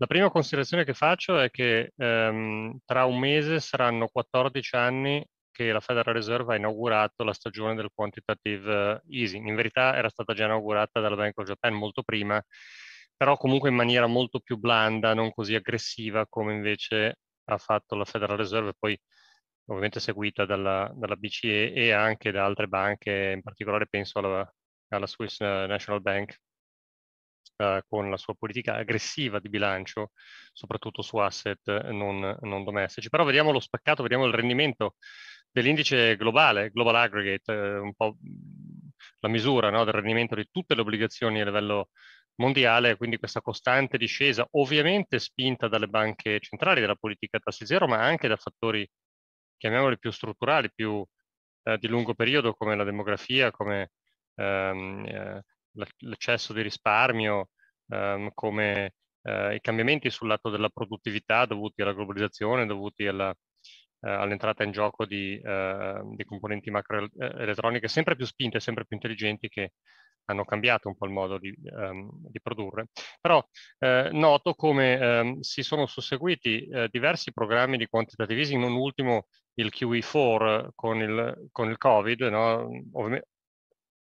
La prima considerazione che faccio è che ehm, tra un mese saranno 14 anni che la Federal Reserve ha inaugurato la stagione del quantitative eh, easing. In verità era stata già inaugurata dalla Bank of Japan molto prima, però comunque in maniera molto più blanda, non così aggressiva come invece ha fatto la Federal Reserve, poi ovviamente seguita dalla, dalla BCE e anche da altre banche, in particolare penso alla, alla Swiss National Bank eh, con la sua politica aggressiva di bilancio, soprattutto su asset non, non domestici. Però vediamo lo spaccato, vediamo il rendimento dell'indice globale, Global Aggregate, eh, un po' la misura no, del rendimento di tutte le obbligazioni a livello mondiale, quindi questa costante discesa, ovviamente spinta dalle banche centrali, dalla politica a tassi zero, ma anche da fattori, chiamiamoli più strutturali, più eh, di lungo periodo, come la demografia, come ehm, eh, l'eccesso di risparmio, ehm, come eh, i cambiamenti sul lato della produttività dovuti alla globalizzazione, dovuti alla, eh, all'entrata in gioco di, eh, di componenti macroelettroniche eh, sempre più spinte, sempre più intelligenti che hanno cambiato un po' il modo di, ehm, di produrre. Però eh, noto come ehm, si sono susseguiti eh, diversi programmi di quantitative easing, non ultimo il QE4 con il, con il Covid, no? Ovvi-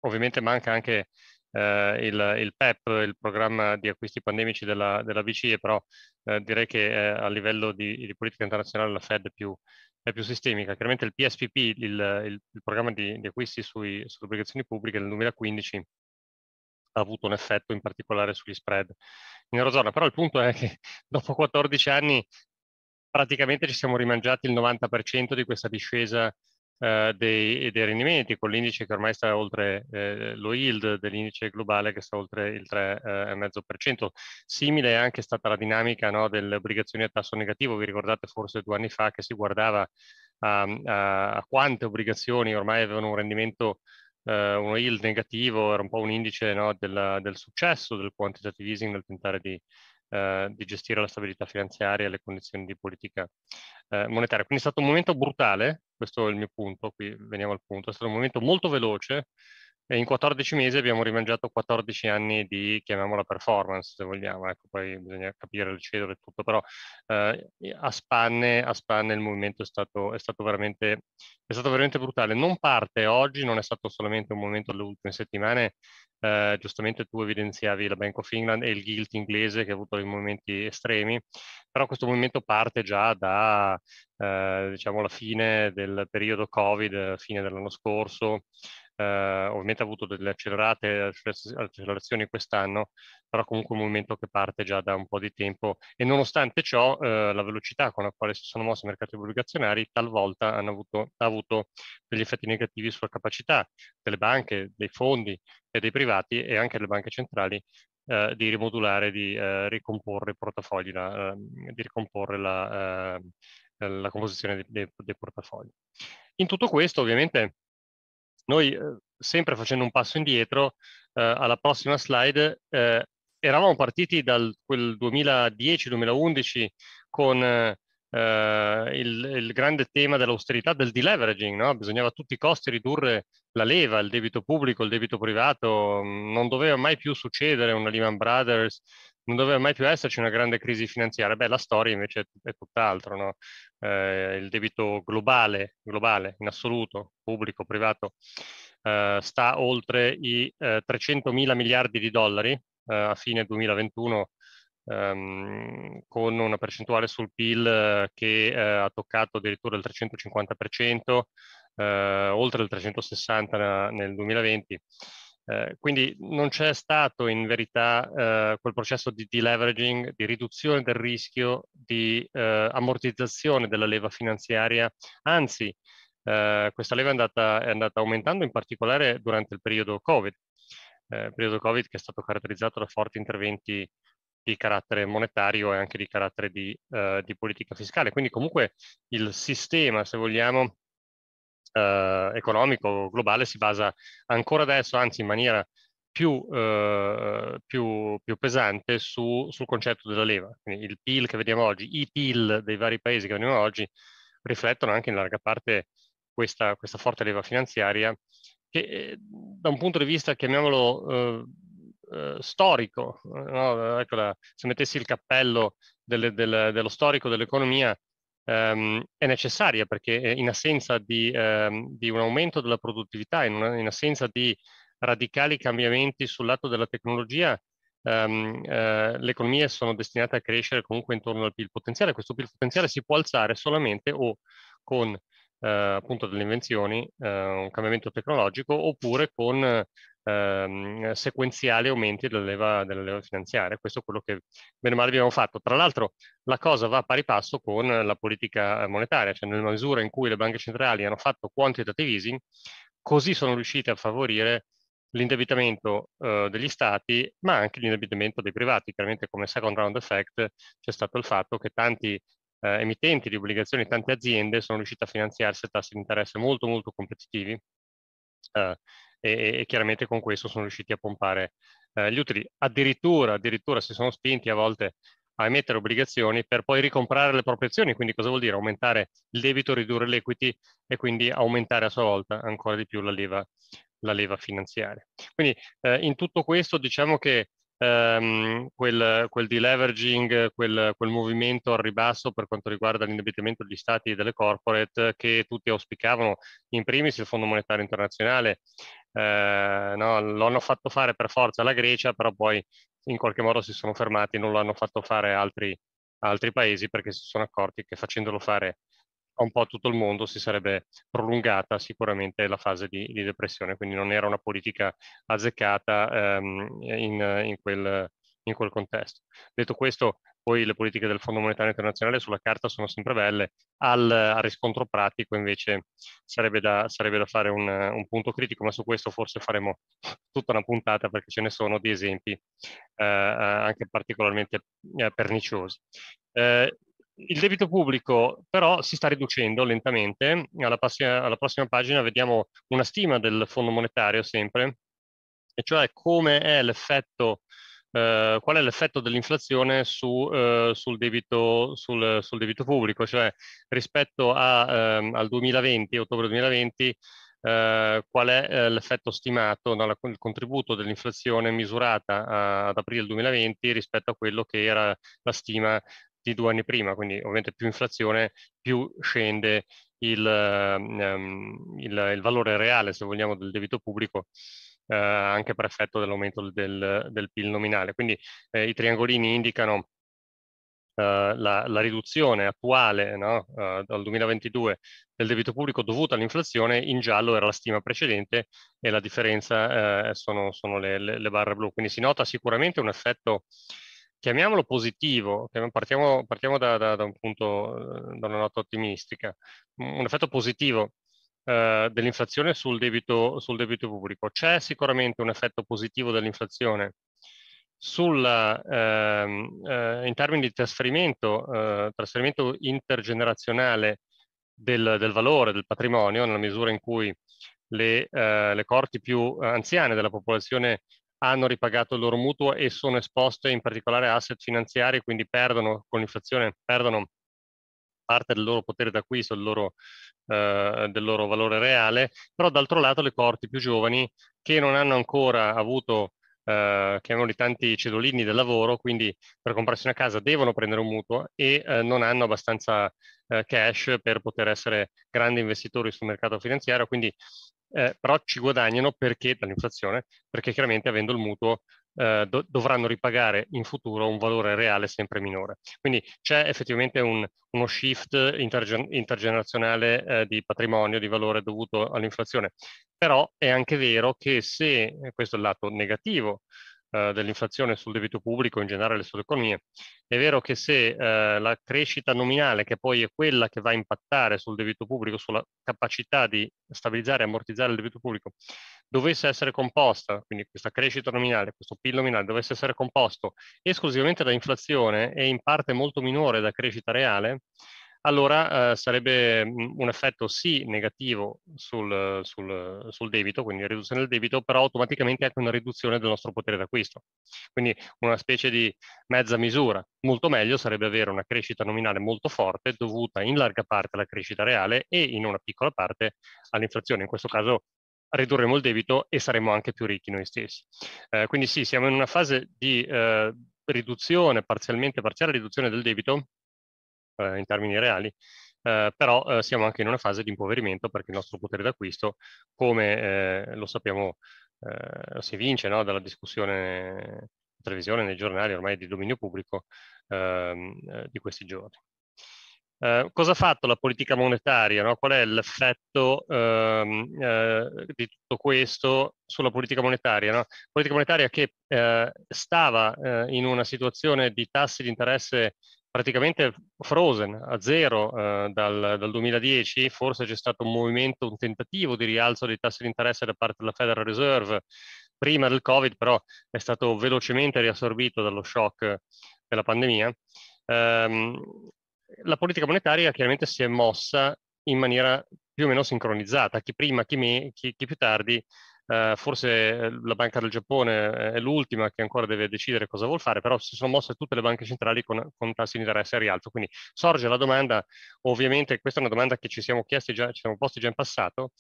ovviamente manca anche eh, il, il, PEP, il programma di acquisti pandemici della, della BCE, però eh, direi che eh, a livello di, di, politica internazionale la Fed è più, è più sistemica. Chiaramente il PSPP, il, il, il programma di, di acquisti sui, sulle obbligazioni pubbliche nel 2015, ha avuto un effetto in particolare sugli spread in Eurozona, però il punto è che dopo 14 anni praticamente ci siamo rimangiati il 90% di questa discesa eh, dei, dei, rendimenti con l'indice che ormai sta oltre eh, lo yield dell'indice globale che sta oltre il 3,5%. Eh, Simile è anche stata la dinamica no, delle obbligazioni a tasso negativo, vi ricordate forse due anni fa che si guardava a, a, a quante obbligazioni ormai avevano un rendimento Uh, uno yield negativo era un po' un indice no, del, del, successo del quantitative easing nel tentare di, eh, di gestire la stabilità finanziaria e le condizioni di politica eh, monetaria. Quindi è stato un momento brutale, questo è il mio punto, qui veniamo al punto, è stato un momento molto veloce, e in 14 mesi abbiamo rimangiato 14 anni di, chiamiamola performance se vogliamo, ecco, poi bisogna capire il cedole e tutto, però eh, a, spanne, a, spanne, il movimento è stato, è, stato è stato, veramente, brutale. Non parte oggi, non è stato solamente un momento delle ultime settimane, eh, giustamente tu evidenziavi la Bank of England e il guilt inglese che ha avuto dei momenti estremi, però questo movimento parte già da, eh, diciamo, la fine del periodo Covid, fine dell'anno scorso, eh, ovviamente ha avuto delle accelerate accelerazioni quest'anno, però comunque un movimento che parte già da un po' di tempo e nonostante ciò eh, la velocità con la quale si sono mossi i mercati obbligazionari talvolta avuto, ha avuto degli effetti negativi sulla capacità delle banche, dei fondi e dei privati e anche delle banche centrali eh, di rimodulare, di eh, ricomporre i portafogli, la, di ricomporre la, eh, la composizione dei, dei, dei portafogli. In tutto questo ovviamente noi, eh, sempre facendo un passo indietro, eh, alla prossima slide, eh, eravamo partiti dal 2010-2011 con eh, il, il, grande tema dell'austerità, del deleveraging, no? bisognava a tutti i costi ridurre la leva, il debito pubblico, il debito privato, non doveva mai più succedere una Lehman Brothers, non doveva mai più esserci una grande crisi finanziaria. Beh, la storia invece è tutt'altro, no? eh, il debito globale, globale, in assoluto, pubblico, privato, eh, sta oltre i eh, 300 mila miliardi di dollari eh, a fine 2021, ehm, con una percentuale sul PIL eh, che eh, ha toccato addirittura il 350%, oltre il 360% nel 2020. Eh, quindi non c'è stato in verità eh, quel processo di deleveraging, di riduzione del rischio, di eh, ammortizzazione della leva finanziaria, anzi eh, questa leva è andata, è andata, aumentando in particolare durante il periodo Covid, eh, il periodo Covid che è stato caratterizzato da forti interventi di carattere monetario e anche di carattere di, di politica fiscale. Quindi comunque il sistema, se vogliamo, eh, economico globale si basa ancora adesso, anzi in maniera più, eh, più, più pesante, su, sul concetto della leva. Quindi il PIL che vediamo oggi, i PIL dei vari paesi che vediamo oggi, riflettono anche in larga parte questa, questa forte leva finanziaria che eh, da un punto di vista, chiamiamolo, eh, eh, storico, no? ecco la, se mettessi il cappello delle, delle, dello storico dell'economia, ehm, è necessaria perché eh, in assenza di, ehm, di un aumento della produttività, in, una, in, assenza di radicali cambiamenti sul lato della tecnologia, ehm, eh, le economie sono destinate a crescere comunque intorno al PIL potenziale. Questo PIL potenziale si può alzare solamente o con eh, appunto delle invenzioni, eh, un cambiamento tecnologico, oppure con ehm, sequenziali aumenti della leva, della leva, finanziaria. Questo è quello che meno male abbiamo fatto. Tra l'altro la cosa va a pari passo con la politica eh, monetaria, cioè nella misura in cui le banche centrali hanno fatto quantitative easing, così sono riuscite a favorire l'indebitamento eh, degli stati, ma anche l'indebitamento dei privati. Chiaramente come second round effect c'è stato il fatto che tanti eh, emittenti di obbligazioni, tante aziende sono riuscite a finanziarsi a tassi di interesse molto molto competitivi. Eh, e, e chiaramente con questo sono riusciti a pompare eh, gli utili. Addirittura, addirittura si sono spinti a volte a emettere obbligazioni per poi ricomprare le proprie azioni, quindi cosa vuol dire? Aumentare il debito, ridurre l'equity e quindi aumentare a sua volta ancora di più la leva, la leva finanziaria. Quindi eh, in tutto questo diciamo che ehm, quel, quel deleveraging, quel, quel, movimento al ribasso per quanto riguarda l'indebitamento degli stati e delle corporate che tutti auspicavano, in primis il Fondo Monetario Internazionale, eh, no, lo hanno fatto fare per forza la Grecia, però poi in qualche modo si sono fermati, non lo hanno fatto fare altri, altri paesi perché si sono accorti che facendolo fare un po' a tutto il mondo si sarebbe prolungata sicuramente la fase di, di depressione, quindi non era una politica azzeccata ehm, in, in, quel, in, quel, contesto. Detto questo, poi le politiche del Fondo Monetario Internazionale sulla carta sono sempre belle, al, al riscontro pratico invece sarebbe da, sarebbe da fare un, un, punto critico, ma su questo forse faremo tutta una puntata perché ce ne sono di esempi eh, eh anche particolarmente eh, perniciosi. Eh, il debito pubblico però si sta riducendo lentamente, alla, prossima, alla prossima pagina vediamo una stima del Fondo Monetario sempre, e cioè come è l'effetto eh, qual è l'effetto dell'inflazione su, eh, sul, debito, sul, sul, debito, pubblico, cioè rispetto a, ehm, al 2020, ottobre 2020, eh, qual è eh, l'effetto stimato, no, la, il contributo dell'inflazione misurata a, ad aprile 2020 rispetto a quello che era la stima di due anni prima, quindi ovviamente più inflazione, più scende il, um, il, il valore reale, se vogliamo, del debito pubblico eh, anche per effetto dell'aumento del, del PIL nominale. Quindi eh, i triangolini indicano Uh, la, la, riduzione attuale no? uh, dal 2022 del debito pubblico dovuta all'inflazione, in giallo era la stima precedente e la differenza uh, sono, sono le, le, le, barre blu. Quindi si nota sicuramente un effetto, chiamiamolo positivo, partiamo, partiamo da, da, da, un punto, da una nota ottimistica, un effetto positivo eh, dell'inflazione sul debito, sul debito pubblico. C'è sicuramente un effetto positivo dell'inflazione sulla, ehm, eh, in termini di trasferimento, eh, trasferimento intergenerazionale del, del, valore del patrimonio, nella misura in cui le, eh, le, corti più anziane della popolazione hanno ripagato il loro mutuo e sono esposte in particolare a asset finanziari, quindi perdono con l'inflazione perdono parte del loro potere d'acquisto, del loro eh, del loro valore reale, però d'altro lato le corti più giovani che non hanno ancora avuto eh, di tanti cedolini del lavoro, quindi per comprarsi una casa devono prendere un mutuo e eh, non hanno abbastanza eh, cash per poter essere grandi investitori sul mercato finanziario, quindi eh, però ci guadagnano perché dall'inflazione, perché chiaramente avendo il mutuo eh, do- dovranno ripagare in futuro un valore reale sempre minore. Quindi c'è effettivamente un, uno shift intergen- intergenerazionale eh, di patrimonio, di valore dovuto all'inflazione, però è anche vero che se, eh, questo è il lato negativo, eh, dell'inflazione sul debito pubblico in generale sulle economie. È vero che se eh, la crescita nominale, che poi è quella che va a impattare sul debito pubblico, sulla capacità di stabilizzare e ammortizzare il debito pubblico, dovesse essere composta, quindi questa crescita nominale, questo PIL nominale, dovesse essere composto esclusivamente da inflazione e in parte molto minore da crescita reale, allora eh, sarebbe mm, un effetto sì negativo sul, sul, sul, debito, quindi riduzione del debito, però automaticamente anche una riduzione del nostro potere d'acquisto. Quindi una specie di mezza misura. Molto meglio sarebbe avere una crescita nominale molto forte dovuta in larga parte alla crescita reale e in una piccola parte all'inflazione. In questo caso ridurremo il debito e saremo anche più ricchi noi stessi. Eh, quindi sì, siamo in una fase di eh, riduzione, parzialmente parziale riduzione del debito, eh, in termini reali, eh, però eh, siamo anche in una fase di impoverimento perché il nostro potere d'acquisto, come eh, lo sappiamo, eh, si vince no? dalla discussione in televisione, nei giornali ormai di dominio pubblico ehm, eh, di questi giorni. Uh, cosa ha fatto la politica monetaria? No? Qual è l'effetto uh, uh, di tutto questo sulla politica monetaria? No? Politica monetaria che stava in una situazione di tassi di interesse praticamente frozen a zero eh, dal, dal, 2010, forse c'è stato un movimento, un tentativo di rialzo dei tassi di interesse da parte della Federal Reserve prima del Covid, però è stato velocemente riassorbito dallo shock della pandemia. Eh, la politica monetaria chiaramente si è mossa in maniera più o meno sincronizzata, chi prima, chi, me, chi, chi più tardi, Uh, forse eh, la Banca del Giappone eh, è l'ultima che ancora deve decidere cosa vuol fare, però si sono mosse tutte le banche centrali con, con tassi di interesse a rialzo. Quindi sorge la domanda, ovviamente questa è una domanda che ci siamo, chiesti già, ci siamo posti già in passato,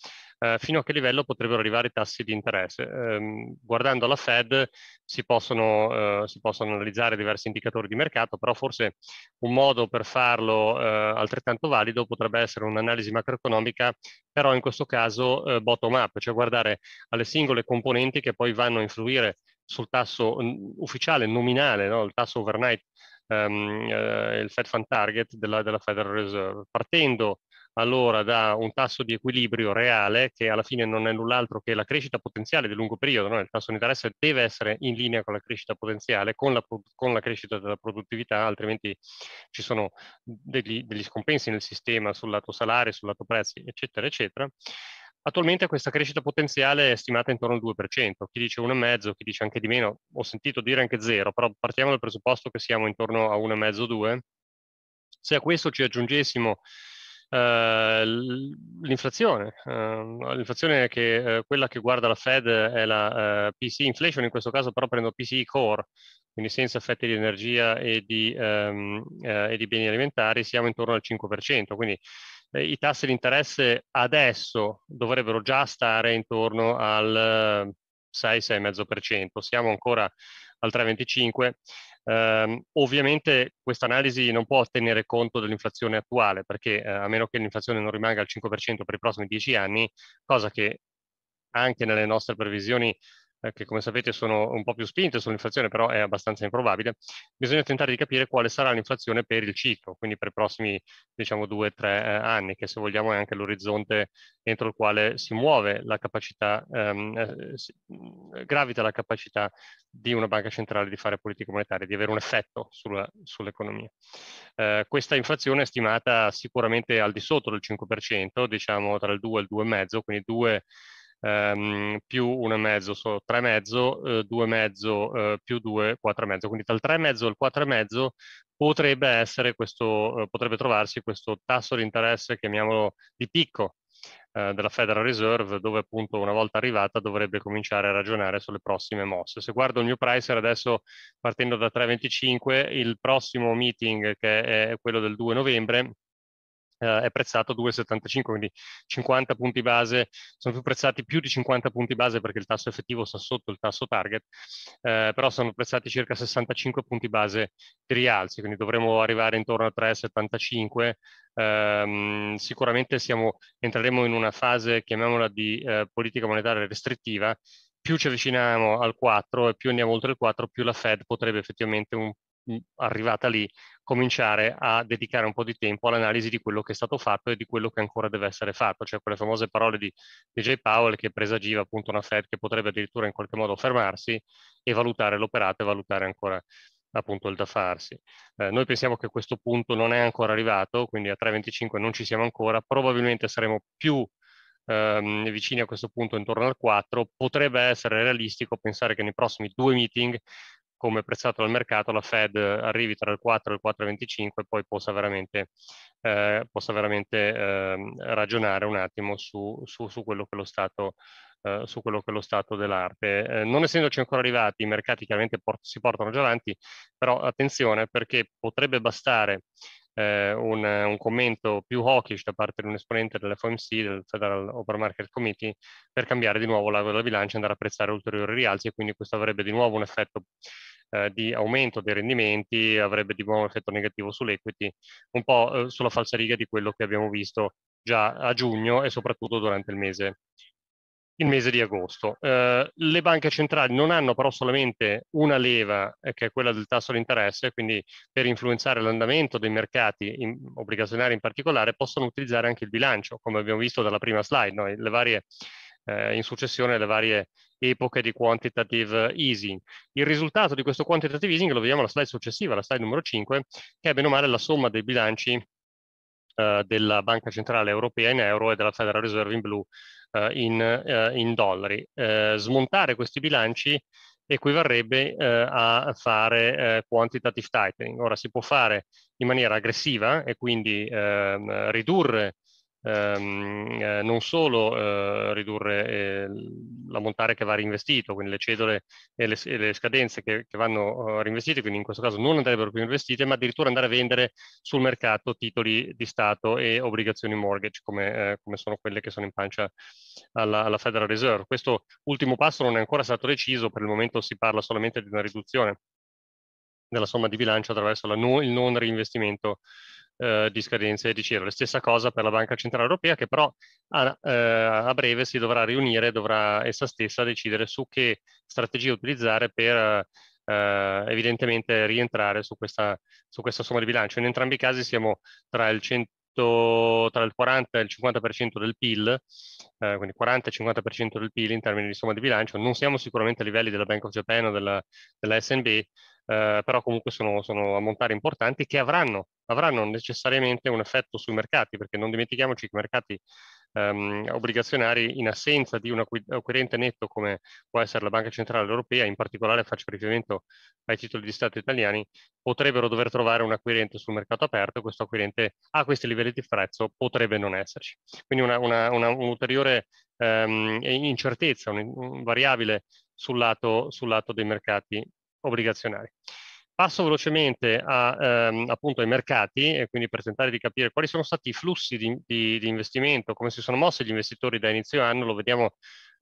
uh, fino a che livello potrebbero arrivare i tassi di interesse. Um, guardando la Fed si possono, uh, si possono, analizzare diversi indicatori di mercato, però forse un modo per farlo altrettanto valido potrebbe essere un'analisi macroeconomica, però in questo caso bottom up, cioè guardare alle delle singole componenti che poi vanno a influire sul tasso mm, ufficiale nominale, no? il tasso overnight, um, eh, il Fed Fund Target della, della, Federal Reserve, partendo allora da un tasso di equilibrio reale che alla fine non è null'altro che la crescita potenziale di lungo periodo, no? il tasso di interesse deve essere in linea con la crescita potenziale, con la, con la crescita della produttività, altrimenti ci sono degli, degli scompensi nel sistema sul lato salari, sul lato prezzi, eccetera, eccetera. Attualmente questa crescita potenziale è stimata intorno al 2%, chi dice 1,5, chi dice anche di meno, ho sentito dire anche 0, però partiamo dal presupposto che siamo intorno a 1,5-2. Se a questo ci aggiungessimo Uh, l'inflazione, uh, l'inflazione che uh, quella che guarda la Fed è la eh, PC inflation, in questo caso però prendo PC core, quindi senza effetti di energia e di, um, e di beni alimentari, siamo intorno al 5%, quindi i tassi di interesse adesso dovrebbero già stare intorno al 6-6,5%, ehm, siamo ancora al 3,25%. Um, ehm, ovviamente questa analisi non può tenere conto dell'inflazione attuale, perché eh, a meno che l'inflazione non rimanga al 5% per i prossimi 10 anni, cosa che anche nelle nostre previsioni eh, che come sapete sono un po' più spinte sull'inflazione, però è abbastanza improbabile, bisogna tentare di capire quale sarà l'inflazione per il ciclo, quindi per i prossimi diciamo due o tre eh, anni, che se vogliamo è anche l'orizzonte entro il quale si muove la capacità, ehm, eh, si, mm, gravita la capacità di una banca centrale di fare politica monetaria, di avere un effetto sulla, sull'economia. Eh, questa inflazione è stimata sicuramente al di sotto del 5%, diciamo tra il 2 e il 2,5, quindi 2 ehm, più 1,5 sono mezzo, eh, 2,5 eh, più due, quattro e mezzo. Quindi dal tre e mezzo al quattro e mezzo potrebbe essere questo, eh, potrebbe trovarsi questo tasso di interesse, chiamiamolo di picco, eh, della Federal Reserve, dove appunto una volta arrivata dovrebbe cominciare a ragionare sulle prossime mosse. Se guardo il mio pricer adesso partendo da 3,25, il prossimo meeting che è quello del 2 novembre eh, è prezzato 2,75, quindi 50 punti base, sono più prezzati più di 50 punti base perché il tasso effettivo sta sotto il tasso target, eh, però sono prezzati circa 65 punti base di rialzi, quindi dovremo arrivare intorno a 3,75. Ehm, sicuramente siamo, entreremo in una fase, chiamiamola di eh, politica monetaria restrittiva, più ci avviciniamo al 4 e più andiamo oltre il 4, più la Fed potrebbe effettivamente un arrivata lì, cominciare a dedicare un po' di tempo all'analisi di quello che è stato fatto e di quello che ancora deve essere fatto, cioè quelle famose parole di DJ Powell che presagiva appunto una Fed che potrebbe addirittura in qualche modo fermarsi e valutare l'operato e valutare ancora appunto il da farsi. Eh, noi pensiamo che questo punto non è ancora arrivato, quindi a 3,25 non ci siamo ancora, probabilmente saremo più ehm, vicini a questo punto intorno al 4, potrebbe essere realistico pensare che nei prossimi due meeting come prezzato dal mercato, la Fed arrivi tra il 4 e il 4,25 e poi possa veramente, eh, possa veramente eh, ragionare un attimo su, su, su quello che lo Stato eh, su quello che è lo stato dell'arte. Uh, non essendoci ancora arrivati, i mercati chiaramente port- si portano già avanti, però attenzione perché potrebbe bastare uh, un, un, commento più hawkish da parte di un esponente dell'FOMC, del Federal Open Market Committee, per cambiare di nuovo l'ago della bilancia e andare a prestare ulteriori rialzi e quindi questo avrebbe di nuovo un effetto eh, di aumento dei rendimenti avrebbe di nuovo un effetto negativo sull'equity, un po' eh, sulla falsariga di quello che abbiamo visto già a giugno e soprattutto durante il mese, il mese di agosto. Eh, le banche centrali non hanno però solamente una leva eh, che è quella del tasso di interesse, quindi per influenzare l'andamento dei mercati in, obbligazionari in particolare possono utilizzare anche il bilancio, come abbiamo visto dalla prima slide, no? le varie eh, in successione alle varie epoche di quantitative easing. Il risultato di questo quantitative easing lo vediamo alla slide successiva, la slide numero 5, che è bene o male la somma dei bilanci eh, della Banca Centrale Europea in euro e della Federal Reserve in blu eh, in, eh, in, dollari. Eh, smontare questi bilanci equivarrebbe eh, a fare eh, quantitative tightening. Ora si può fare in maniera aggressiva e quindi eh, ridurre ehm, eh, non solo eh, ridurre eh, l'ammontare che va reinvestito, quindi le cedole e le, e le scadenze che, che vanno eh, reinvestite, quindi in questo caso non andrebbero più investite, ma addirittura andare a vendere sul mercato titoli di Stato e obbligazioni mortgage, come, eh, come sono quelle che sono in pancia alla, alla Federal Reserve. Questo ultimo passo non è ancora stato deciso, per il momento si parla solamente di una riduzione della somma di bilancio attraverso no, il non reinvestimento eh, di scadenze di Ciro. La stessa cosa per la Banca Centrale Europea che però a, eh, a breve si dovrà riunire e dovrà essa stessa decidere su che strategia utilizzare per eh, evidentemente rientrare su questa, su questa somma di bilancio. In entrambi i casi siamo tra il 100 detto tra il 40 e il 50% del PIL, eh, quindi 40 e 50% del PIL in termini di somma di bilancio. Non siamo sicuramente a livelli della Bank of Japan o della, della SNB, eh, però comunque sono, sono ammontari importanti che avranno, avranno necessariamente un effetto sui mercati, perché non dimentichiamoci che i mercati ehm, obbligazionari in assenza di un acquirente netto come può essere la Banca Centrale Europea, in particolare faccio riferimento ai titoli di Stato italiani, potrebbero dover trovare un acquirente sul mercato aperto, questo acquirente a questi livelli di prezzo potrebbe non esserci. Quindi una, una, una, un'ulteriore ehm, incertezza, un, un variabile sul lato, sul lato dei mercati obbligazionari. Passo velocemente a, ehm, appunto ai mercati, e quindi per tentare di capire quali sono stati i flussi di, di, di investimento, come si sono mossi gli investitori da inizio anno, lo vediamo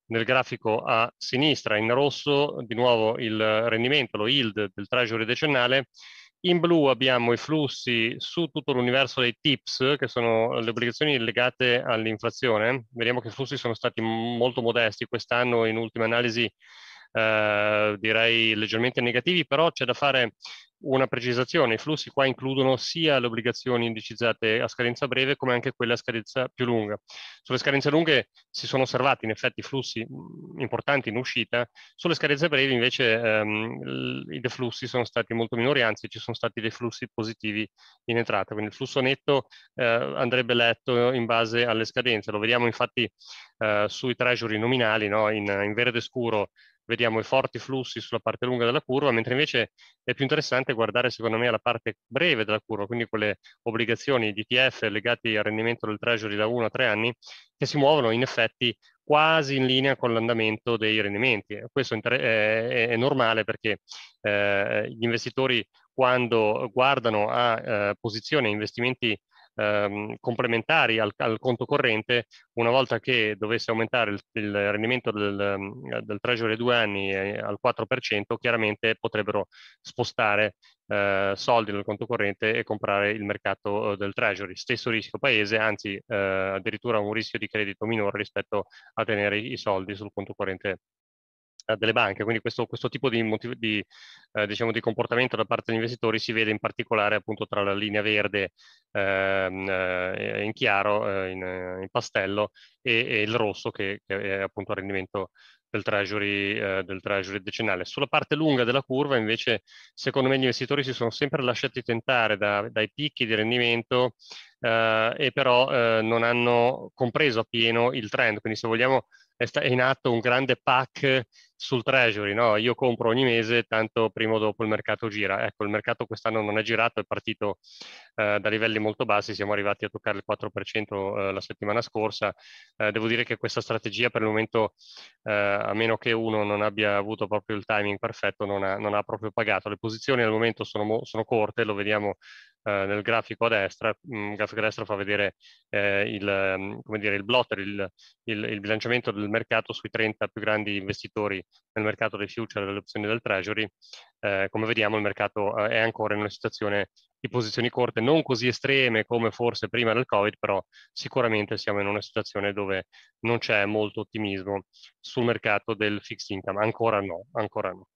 nel grafico a sinistra, in rosso di nuovo il rendimento, lo yield del treasury decennale, in blu abbiamo i flussi su tutto l'universo dei TIPS, che sono le obbligazioni legate all'inflazione. Vediamo che i flussi sono stati molto modesti quest'anno, in ultima analisi eh, direi leggermente negativi, però c'è da fare una precisazione. I flussi qua includono sia le obbligazioni indicizzate a scadenza breve come anche quelle a scadenza più lunga. Sulle scadenze lunghe si sono osservati in effetti flussi mm, importanti in uscita, sulle scadenze brevi invece ehm, i deflussi sono stati molto minori, anzi ci sono stati dei flussi positivi in entrata, quindi il flusso netto eh, andrebbe letto in base alle scadenze. Lo vediamo infatti eh, sui treasury nominali, no? in, in verde scuro vediamo i forti flussi sulla parte lunga della curva, mentre invece è più interessante guardare secondo me la parte breve della curva, quindi quelle obbligazioni di ETF legate al rendimento del treasury da 1 a 3 anni, che si muovono in effetti quasi in linea con l'andamento dei rendimenti. Questo è, normale perché eh, gli investitori quando guardano a eh, posizioni e investimenti ehm, complementari al, al, conto corrente una volta che dovesse aumentare il, il rendimento del, ehm, del treasury a due anni eh, al 4%, chiaramente potrebbero spostare eh, soldi dal conto corrente e comprare il mercato eh, del treasury. Stesso rischio paese, anzi eh, addirittura un rischio di credito minore rispetto a tenere i soldi sul conto corrente eh, delle banche, quindi questo, questo tipo di, motiv- di, eh, diciamo di, comportamento da parte degli investitori si vede in particolare appunto tra la linea verde ehm, eh, in chiaro, eh, in, eh, in, pastello e, e il rosso che, che, è appunto il rendimento del treasury, eh, del treasury decennale. Sulla parte lunga della curva invece secondo me gli investitori si sono sempre lasciati tentare da, dai picchi di rendimento e però non hanno compreso appieno il trend, quindi se vogliamo è in atto un grande pack sul treasury, no? io compro ogni mese, tanto prima o dopo il mercato gira. Ecco, il mercato quest'anno non è girato, è partito eh, da livelli molto bassi siamo arrivati a toccare il 4% eh, la settimana scorsa. Eh, devo dire che questa strategia per il momento, eh, a meno che uno non abbia avuto proprio il timing perfetto, non ha, non ha proprio pagato. Le posizioni al momento sono, sono corte, lo vediamo nel grafico a destra, mm, il grafico a destra fa vedere eh, il, mm, dire, il, blotter, il, il, il, bilanciamento del mercato sui 30 più grandi investitori nel mercato dei future e delle opzioni del treasury. Eh, come vediamo il mercato eh, è ancora in una situazione di posizioni corte, non così estreme come forse prima del Covid, però sicuramente siamo in una situazione dove non c'è molto ottimismo sul mercato del fixed income, ancora no, ancora no.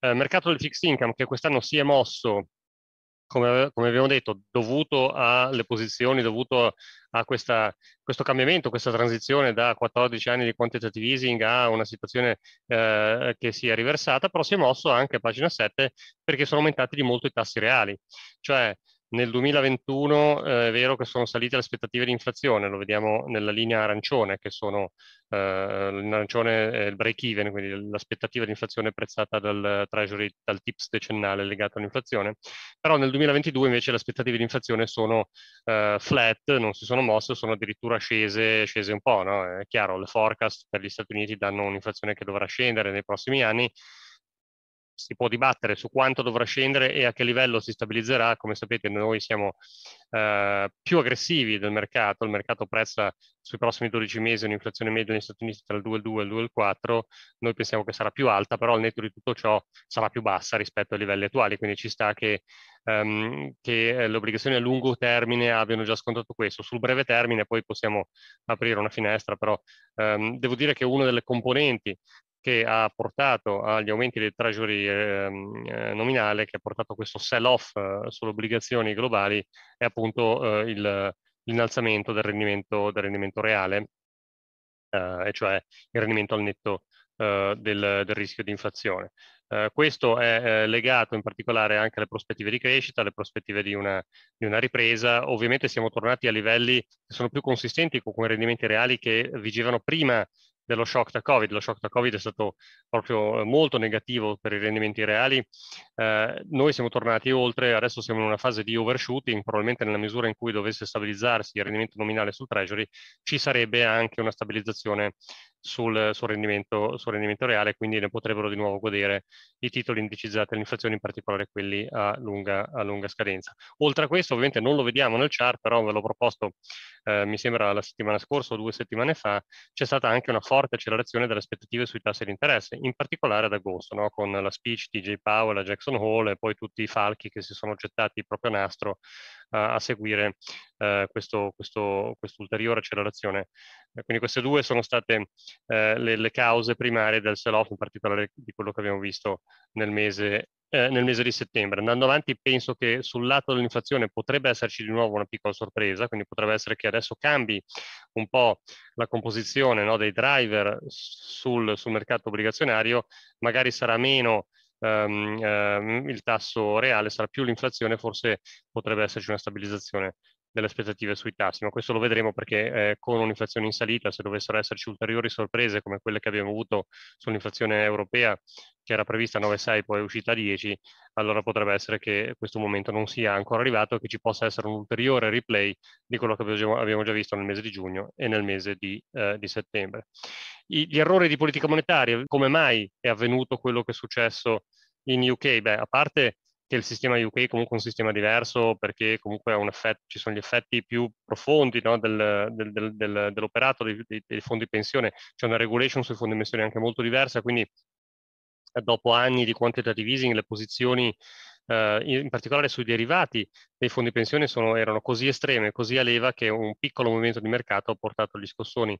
Eh, mercato del fixed income che quest'anno si è mosso come, come, abbiamo detto, dovuto alle posizioni, dovuto a questa, questo cambiamento, questa transizione da 14 anni di quantitative easing a una situazione eh, che si è riversata, però si è mosso anche a pagina 7 perché sono aumentati di molto i tassi reali. Cioè, nel 2021 eh, è vero che sono salite le aspettative di inflazione, lo vediamo nella linea arancione, che sono eh, arancione è il break even, quindi l'aspettativa di inflazione prezzata dal Treasury, dal TIPS decennale legato all'inflazione. Però nel 2022 invece le aspettative di inflazione sono eh, flat, non si sono mosse, sono addirittura scese, scese un po'. No? È chiaro, le forecast per gli Stati Uniti danno un'inflazione che dovrà scendere nei prossimi anni si può dibattere su quanto dovrà scendere e a che livello si stabilizzerà. Come sapete, noi siamo eh, più aggressivi del mercato. Il mercato prezza sui prossimi 12 mesi un'inflazione media negli Stati Uniti tra il 2,2 e il 2,4. Noi pensiamo che sarà più alta, però al netto di tutto ciò sarà più bassa rispetto ai livelli attuali. Quindi ci sta che, ehm, che eh, le obbligazioni a lungo termine abbiano già scontato questo. Sul breve termine poi possiamo aprire una finestra, però ehm, devo dire che una delle componenti che ha portato agli aumenti del treasury ehm, eh, nominale, che ha portato a questo sell-off eh, sulle obbligazioni globali, è appunto eh, il, l'innalzamento del rendimento, del rendimento reale, eh, e cioè il rendimento al netto eh, del, del, rischio di inflazione. Eh, questo è legato in particolare anche alle prospettive di crescita, alle prospettive di una, di una ripresa. Ovviamente siamo tornati a livelli che sono più consistenti con i rendimenti reali che vigevano prima dello shock da Covid. Lo shock da Covid è stato proprio eh, molto negativo per i rendimenti reali eh, noi siamo tornati oltre, adesso siamo in una fase di overshooting, probabilmente nella misura in cui dovesse stabilizzarsi il rendimento nominale sul treasury, ci sarebbe anche una stabilizzazione sul, sul, rendimento, sul rendimento reale, quindi ne potrebbero di nuovo godere i titoli indicizzati all'inflazione, in particolare quelli a lunga, a lunga scadenza. Oltre a questo, ovviamente non lo vediamo nel chart, però ve l'ho proposto, eh, mi sembra la settimana scorsa o due settimane fa, c'è stata anche una forte accelerazione delle aspettative sui tassi di interesse, in particolare ad agosto, no? con la speech di J. Powell, la Jackson Jackson Hole e poi tutti i falchi che si sono gettati proprio a nastro uh, a seguire uh, questo, questo, ulteriore accelerazione. Eh, quindi queste due sono state eh, le, le, cause primarie del sell-off, in particolare di quello che abbiamo visto nel mese, nel mese di settembre. Andando avanti penso che sul lato dell'inflazione potrebbe esserci di nuovo una piccola sorpresa, quindi potrebbe essere che adesso cambi un po' la composizione no, dei driver sul, sul mercato obbligazionario, magari sarà meno um, um, il tasso reale sarà più l'inflazione, forse potrebbe esserci una stabilizzazione delle aspettative sui tassi, ma questo lo vedremo perché eh, con un'inflazione in salita, se dovessero esserci ulteriori sorprese come quelle che abbiamo avuto sull'inflazione europea, che era prevista a 9,6, poi è uscita a 10, allora potrebbe essere che questo momento non sia ancora arrivato e che ci possa essere un ulteriore replay di quello che abbiamo già visto nel mese di giugno e nel mese di, eh, di settembre gli errori di politica monetaria, come mai è avvenuto quello che è successo in UK? Beh, a parte che il sistema UK è comunque un sistema diverso perché comunque effetto, ci sono gli effetti più profondi no, del, del, del, dell'operato dei, dei, fondi pensione, c'è una regulation sui fondi pensione anche molto diversa, quindi eh, dopo anni di quantitative easing le posizioni eh, in particolare sui derivati dei fondi pensione sono, erano così estreme, così a leva che un piccolo movimento di mercato ha portato gli scossoni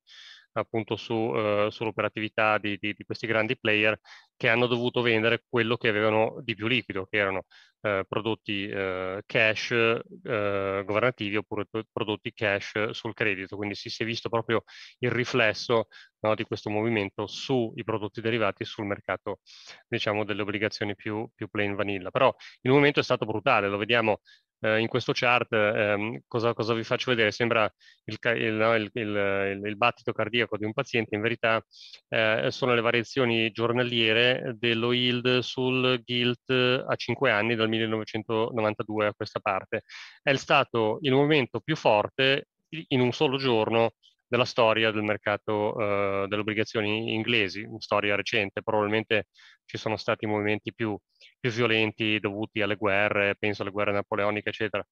appunto su, uh, sull'operatività di, di, di, questi grandi player che hanno dovuto vendere quello che avevano di più liquido, che erano uh, prodotti uh, cash governativi oppure prodotti cash sul credito. Quindi si, si è visto proprio il riflesso no, di questo movimento sui prodotti derivati sul mercato, diciamo, delle obbligazioni più, più plain vanilla. Però il movimento è stato brutale, lo vediamo eh, in questo chart ehm, cosa, cosa, vi faccio vedere? Sembra il, il, no, il, il, battito cardiaco di un paziente, in verità eh, sono le variazioni giornaliere dello yield sul gilt a 5 anni dal 1992 a questa parte. È stato il momento più forte in un solo giorno della storia del mercato eh, delle obbligazioni inglesi, storia recente, probabilmente ci sono stati movimenti più, più, violenti dovuti alle guerre, penso alle guerre napoleoniche, eccetera.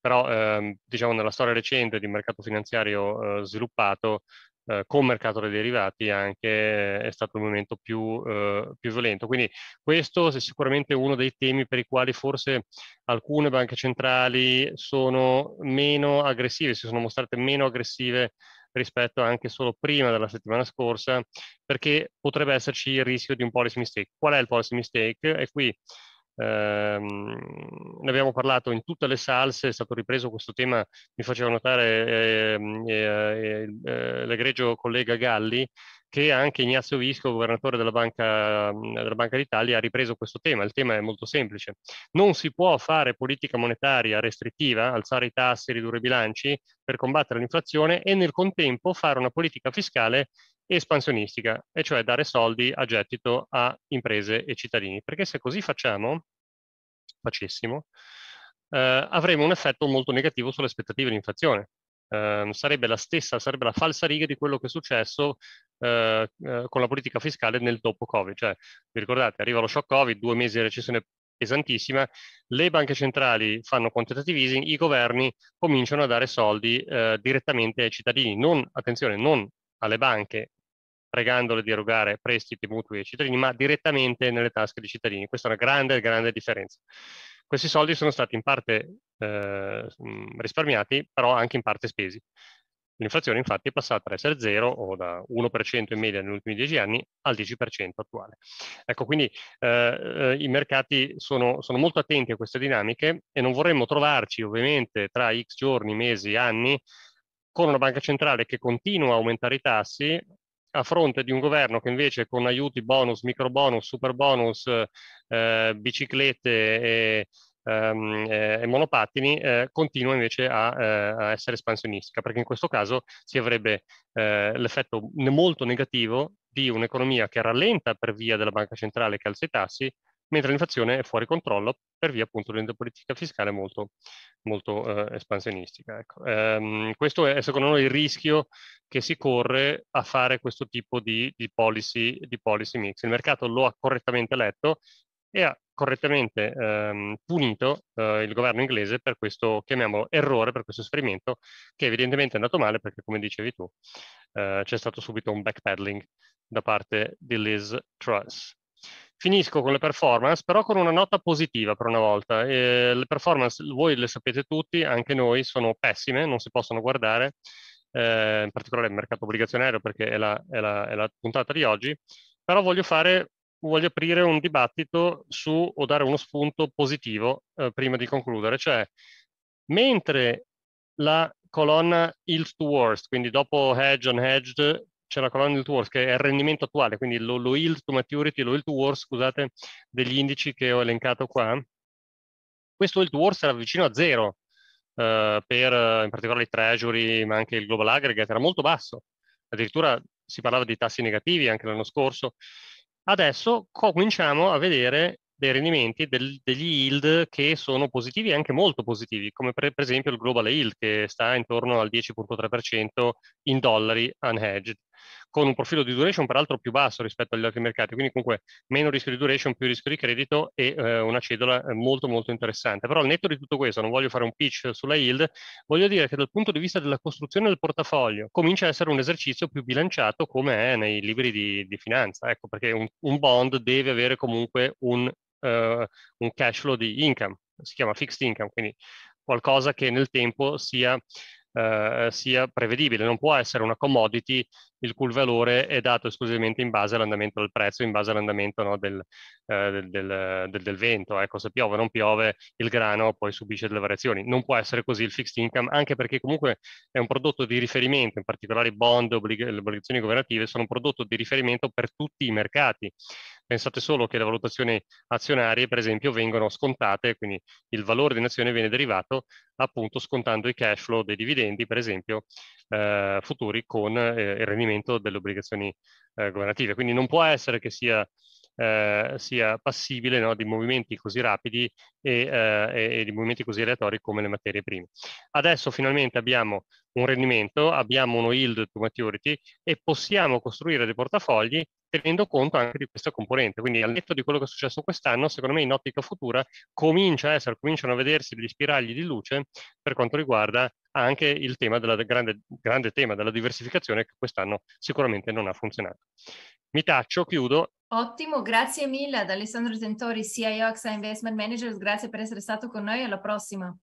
Però ehm, diciamo nella storia recente di mercato finanziario eh, sviluppato, eh, con mercato dei derivati anche eh, è stato il momento più, eh, più, violento. Quindi questo è sicuramente uno dei temi per i quali forse alcune banche centrali sono meno aggressive, si sono mostrate meno aggressive rispetto anche solo prima della settimana scorsa, perché potrebbe esserci il rischio di un policy mistake. Qual è il policy mistake? E qui ehm, ne abbiamo parlato in tutte le salse, è stato ripreso questo tema, mi faceva notare ehm, eh, eh, eh, l'egregio collega Galli, che anche Ignazio Visco, governatore della Banca, mm, della Banca d'Italia, ha ripreso questo tema. Il tema è molto semplice. Non si può fare politica monetaria restrittiva, alzare i tassi, ridurre i bilanci per combattere l'inflazione e nel contempo fare una politica fiscale espansionistica, e cioè dare soldi a gettito a imprese e cittadini. Perché se così facciamo, facessimo, eh, avremo un effetto molto negativo sulle aspettative di inflazione Ehm, sarebbe la stessa, sarebbe la falsa riga di quello che è successo eh, eh, con la politica fiscale nel dopo Covid. Cioè, vi ricordate, arriva lo shock Covid, due mesi di recessione pesantissima, le banche centrali fanno quantitative easing, i governi cominciano a dare soldi eh, direttamente ai cittadini, non, attenzione, non alle banche pregandole di erogare prestiti mutui ai cittadini, ma direttamente nelle tasche dei cittadini. Questa è una grande, grande differenza. Questi soldi sono stati in parte eh, risparmiati, però anche in parte spesi. L'inflazione infatti è passata da essere zero o da 1% in media negli ultimi 10 anni al 10% attuale. Ecco, quindi eh, eh, i mercati sono, sono, molto attenti a queste dinamiche e non vorremmo trovarci ovviamente tra x giorni, mesi, anni con una banca centrale che continua a aumentare i tassi a fronte di un governo che invece con aiuti bonus, micro bonus, super bonus, eh, biciclette e ehm, eh, e monopattini eh, continua invece a, eh, a, essere espansionistica, perché in questo caso si avrebbe eh, l'effetto molto negativo di un'economia che rallenta per via della banca centrale che alza i tassi, mentre l'inflazione è fuori controllo per via appunto di una politica fiscale molto, molto eh, espansionistica. Ecco. Ehm, questo è secondo noi il rischio che si corre a fare questo tipo di, di, policy, di policy mix. Il mercato lo ha correttamente letto e ha correttamente ehm, punito eh, il governo inglese per questo, chiamiamolo, errore, per questo esperimento, che evidentemente è andato male perché, come dicevi tu, eh, c'è stato subito un backpedaling da parte di Liz Truss. Finisco con le performance, però con una nota positiva per una volta. Eh, le performance, voi le sapete tutti, anche noi, sono pessime, non si possono guardare, eh, in particolare il mercato obbligazionario perché è la, è la, è la puntata di oggi, però voglio fare voglio aprire un dibattito su o dare uno spunto positivo eh, prima di concludere, cioè mentre la colonna yield to worst, quindi dopo hedge, on hedged c'è la colonna yield to worst che è il rendimento attuale, quindi lo, lo yield to maturity, lo yield to worst, scusate, degli indici che ho elencato qua, questo yield to worst era vicino a zero eh, per in particolare i treasury, ma anche il global aggregate, era molto basso, addirittura si parlava di tassi negativi anche l'anno scorso. Adesso cominciamo a vedere dei rendimenti, del, degli yield che sono positivi e anche molto positivi, come per, per esempio il global yield che sta intorno al 10.3% in dollari unhedged con un profilo di duration peraltro più basso rispetto agli altri mercati, quindi comunque meno rischio di duration, più rischio di credito e eh, una cedola eh, molto molto interessante. Però al netto di tutto questo, non voglio fare un pitch sulla yield, voglio dire che dal punto di vista della costruzione del portafoglio comincia ad essere un esercizio più bilanciato come è nei libri di, di finanza, ecco perché un, un, bond deve avere comunque un, uh, un cash flow di income, si chiama fixed income, quindi qualcosa che nel tempo sia eh, sia prevedibile, non può essere una commodity il cui valore è dato esclusivamente in base all'andamento del prezzo, in base all'andamento no, del, eh, del, del, del, vento. Ecco, se piove o non piove, il grano poi subisce delle variazioni. Non può essere così il fixed income, anche perché comunque è un prodotto di riferimento, in particolare i bond, obblig- le obbligazioni governative sono un prodotto di riferimento per tutti i mercati. Pensate solo che le valutazioni azionarie, per esempio, vengono scontate, quindi il valore di un'azione viene derivato appunto scontando i cash flow dei dividendi, per esempio, eh, futuri con eh, il rendimento delle obbligazioni eh, governative. Quindi non può essere che sia, eh, sia passibile no, di movimenti così rapidi e, eh, e, e di movimenti così aleatori come le materie prime. Adesso finalmente abbiamo un rendimento, abbiamo uno yield to maturity e possiamo costruire dei portafogli tenendo conto anche di questa componente. Quindi al netto di quello che è successo quest'anno, secondo me in ottica futura comincia a essere, cominciano a vedersi degli spiragli di luce per quanto riguarda anche il tema della, grande, grande tema della diversificazione che quest'anno sicuramente non ha funzionato. Mi taccio, chiudo Ottimo, grazie mille ad Alessandro Tentori, CIO AXA Investment Managers, grazie per essere stato con noi, alla prossima.